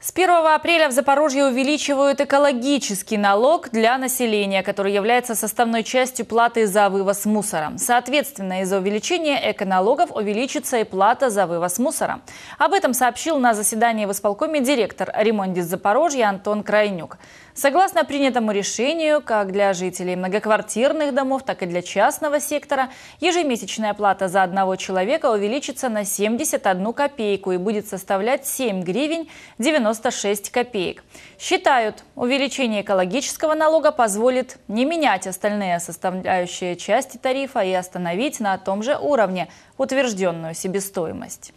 С 1 апреля в Запорожье увеличивают экологический налог для населения, который является составной частью платы за вывоз мусора. Соответственно, из-за увеличения эконалогов увеличится и плата за вывоз мусора. Об этом сообщил на заседании в исполкоме директор ремонта Запорожья Антон Крайнюк. Согласно принятому решению, как для жителей многоквартирных домов, так и для частного сектора, ежемесячная плата за одного человека увеличится на 71 копейку и будет составлять 7 гривен 96 копеек. Считают, увеличение экологического налога позволит не менять остальные составляющие части тарифа и остановить на том же уровне утвержденную себестоимость.